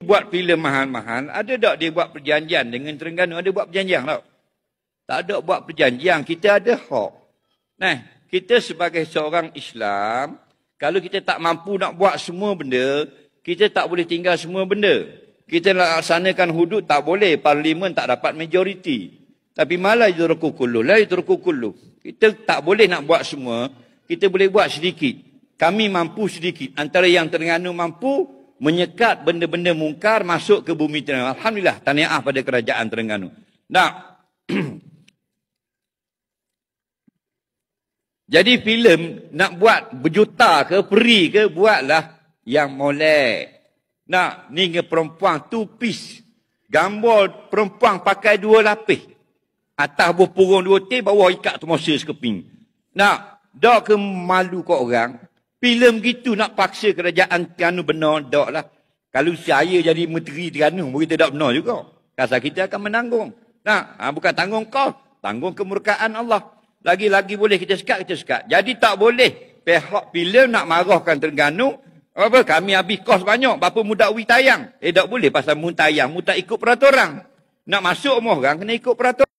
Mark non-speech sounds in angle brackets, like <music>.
buat filem mahal-mahal, ada tak dia buat perjanjian dengan Terengganu? Ada buat perjanjian tak? Tak ada buat perjanjian. Kita ada hak. Nah, kita sebagai seorang Islam, kalau kita tak mampu nak buat semua benda, kita tak boleh tinggal semua benda. Kita nak laksanakan hudud, tak boleh. Parlimen tak dapat majoriti. Tapi malah yudhraku kullu. Lai yudhraku kullu. Kita tak boleh nak buat semua. Kita boleh buat sedikit. Kami mampu sedikit. Antara yang Terengganu mampu, menyekat benda-benda mungkar masuk ke bumi Terengganu. Alhamdulillah, taniah pada kerajaan Terengganu. Nah. <clears throat> Jadi filem nak buat berjuta ke peri ke buatlah yang molek. Nak ni ke perempuan tu pis. Gambar perempuan pakai dua lapis. Atas buah purung dua teh bawah ikat tu mosis ke ping. Nak dak ke malu kau orang Filem gitu nak paksa kerajaan Terengganu benar tak lah. Kalau saya jadi menteri Terengganu, mungkin tidak benar juga. Kasa kita akan menanggung. Nah, ha, bukan tanggung kau, tanggung kemurkaan Allah. Lagi-lagi boleh kita sekat, kita sekat. Jadi tak boleh pihak pilih nak marahkan Terengganu. Apa, kami habis kos banyak, berapa muda wi tayang. Eh, tak boleh pasal mu tayang, mu ikut peraturan. Nak masuk umur orang, kena ikut peraturan.